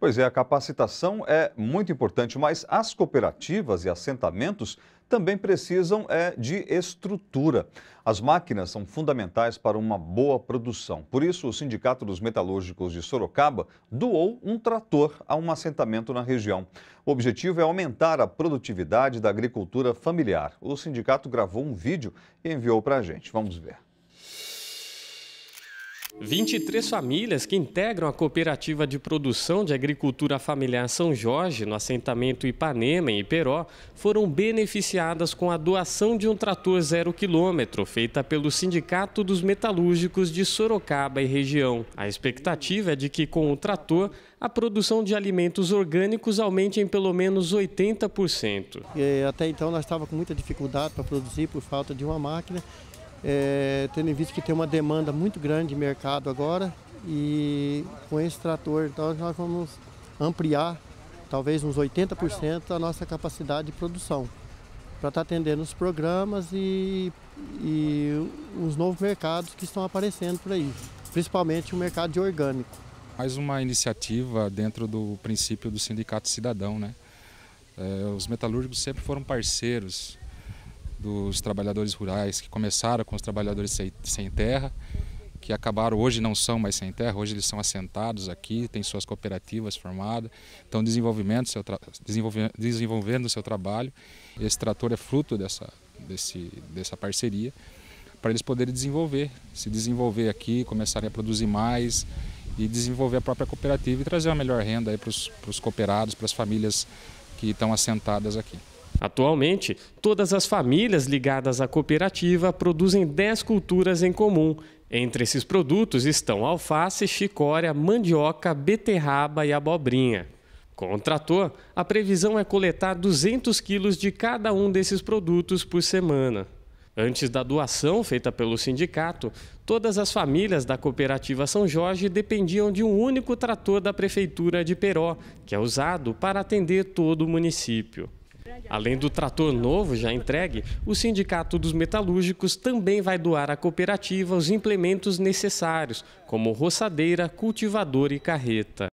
Pois é, a capacitação é muito importante, mas as cooperativas e assentamentos também precisam é, de estrutura. As máquinas são fundamentais para uma boa produção. Por isso, o Sindicato dos Metalúrgicos de Sorocaba doou um trator a um assentamento na região. O objetivo é aumentar a produtividade da agricultura familiar. O sindicato gravou um vídeo e enviou para a gente. Vamos ver. 23 famílias que integram a Cooperativa de Produção de Agricultura Familiar São Jorge, no assentamento Ipanema, em Iperó, foram beneficiadas com a doação de um trator zero quilômetro, feita pelo Sindicato dos Metalúrgicos de Sorocaba e região. A expectativa é de que, com o trator, a produção de alimentos orgânicos aumente em pelo menos 80%. E eh, até então nós estávamos com muita dificuldade para produzir por falta de uma máquina é, tendo em vista que tem uma demanda muito grande de mercado agora e com esse trator então, nós vamos ampliar talvez uns 80% a nossa capacidade de produção para estar tá atendendo os programas e, e os novos mercados que estão aparecendo por aí, principalmente o mercado de orgânico. Mais uma iniciativa dentro do princípio do sindicato cidadão, né? É, os metalúrgicos sempre foram parceiros dos trabalhadores rurais que começaram com os trabalhadores sem, terra, que acabaram hoje não são mais sem terra, hoje eles são assentados aqui, têm suas cooperativas formadas, estão seu desenvolvendo o seu trabalho. Esse trator é fruto dessa, desse, dessa parceria para eles poderem desenvolver, se desenvolver aqui, começarem a produzir mais e desenvolver a própria cooperativa e trazer uma melhor renda para os cooperados, para as famílias que estão assentadas aqui. Atualmente, todas as famílias ligadas à cooperativa produzem 10 culturas em comum. Entre esses produtos estão alface, chicória, mandioca, beterraba e abobrinha. Com o trator, a previsão é coletar 200 quilos de cada um desses produtos por semana. Antes da doação feita pelo sindicato, todas as famílias da cooperativa São Jorge dependiam de um único trator da prefeitura de Peró, que é usado para atender todo o município. Além do trator novo já entregue, o Sindicato dos Metalúrgicos também vai doar à cooperativa os implementos necessários, como roçadeira, cultivador e carreta.